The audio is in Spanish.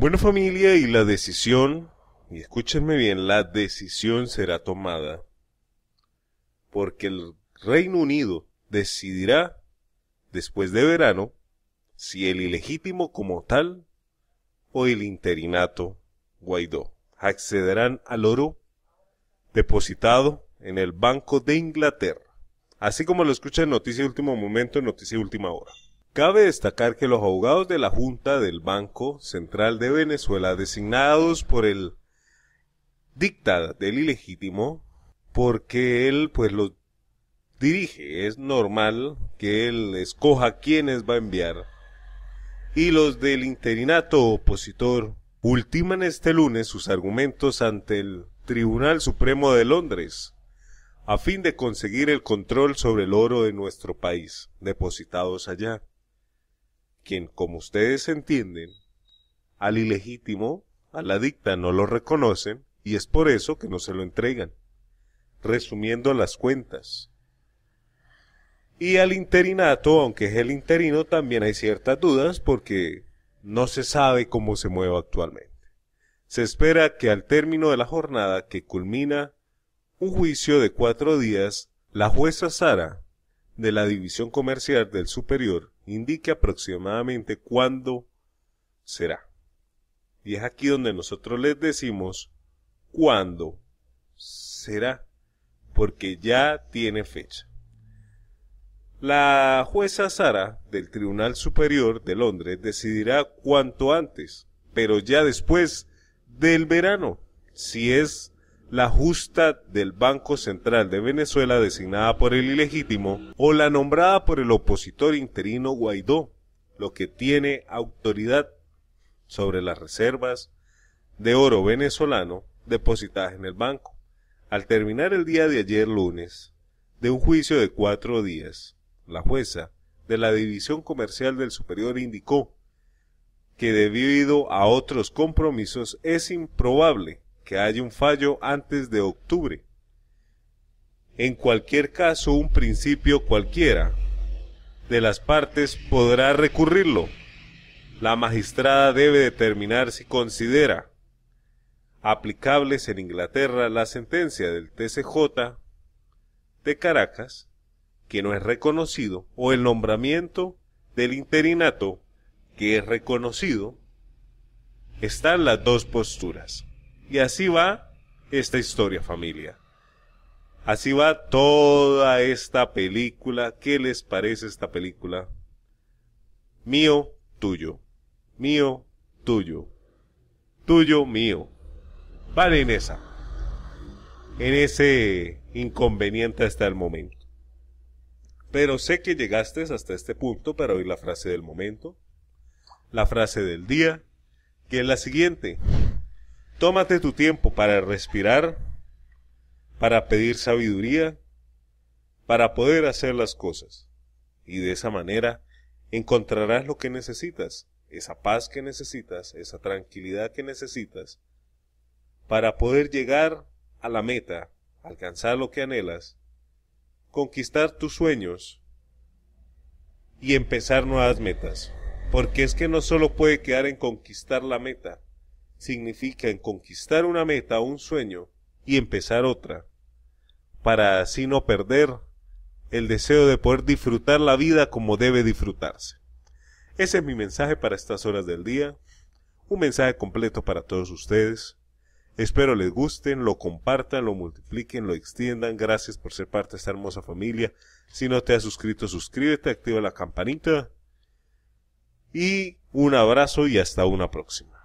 Bueno familia, y la decisión, y escúchenme bien, la decisión será tomada porque el Reino Unido decidirá después de verano si el ilegítimo como tal o el interinato Guaidó accederán al oro depositado en el Banco de Inglaterra. Así como lo escucha en Noticia Último Momento, en Noticia Última Hora. Cabe destacar que los abogados de la Junta del Banco Central de Venezuela, designados por el dicta del ilegítimo, porque él pues los dirige, es normal que él escoja quiénes va a enviar. Y los del interinato opositor ultiman este lunes sus argumentos ante el Tribunal Supremo de Londres, a fin de conseguir el control sobre el oro de nuestro país, depositados allá quien, como ustedes entienden, al ilegítimo, a la dicta no lo reconocen y es por eso que no se lo entregan. Resumiendo las cuentas. Y al interinato, aunque es el interino, también hay ciertas dudas porque no se sabe cómo se mueve actualmente. Se espera que al término de la jornada que culmina un juicio de cuatro días, la jueza Sara, de la División Comercial del Superior, indique aproximadamente cuándo será. Y es aquí donde nosotros les decimos cuándo será, porque ya tiene fecha. La jueza Sara del Tribunal Superior de Londres decidirá cuanto antes, pero ya después del verano, si es la justa del Banco Central de Venezuela designada por el ilegítimo o la nombrada por el opositor interino Guaidó, lo que tiene autoridad sobre las reservas de oro venezolano depositadas en el banco. Al terminar el día de ayer lunes de un juicio de cuatro días, la jueza de la División Comercial del Superior indicó que debido a otros compromisos es improbable que haya un fallo antes de octubre. En cualquier caso, un principio cualquiera de las partes podrá recurrirlo. La magistrada debe determinar si considera aplicables en Inglaterra la sentencia del TCJ de Caracas, que no es reconocido, o el nombramiento del interinato, que es reconocido, están las dos posturas. Y así va esta historia familia. Así va toda esta película. ¿Qué les parece esta película? Mío, tuyo. Mío, tuyo. Tuyo, mío. Vale, en esa. En ese inconveniente hasta el momento. Pero sé que llegaste hasta este punto para oír la frase del momento, la frase del día, que es la siguiente. Tómate tu tiempo para respirar, para pedir sabiduría, para poder hacer las cosas. Y de esa manera encontrarás lo que necesitas, esa paz que necesitas, esa tranquilidad que necesitas, para poder llegar a la meta, alcanzar lo que anhelas, conquistar tus sueños y empezar nuevas metas. Porque es que no solo puede quedar en conquistar la meta, significa en conquistar una meta, un sueño y empezar otra, para así no perder el deseo de poder disfrutar la vida como debe disfrutarse. Ese es mi mensaje para estas horas del día, un mensaje completo para todos ustedes. Espero les gusten, lo compartan, lo multipliquen, lo extiendan. Gracias por ser parte de esta hermosa familia. Si no te has suscrito, suscríbete, activa la campanita. Y un abrazo y hasta una próxima.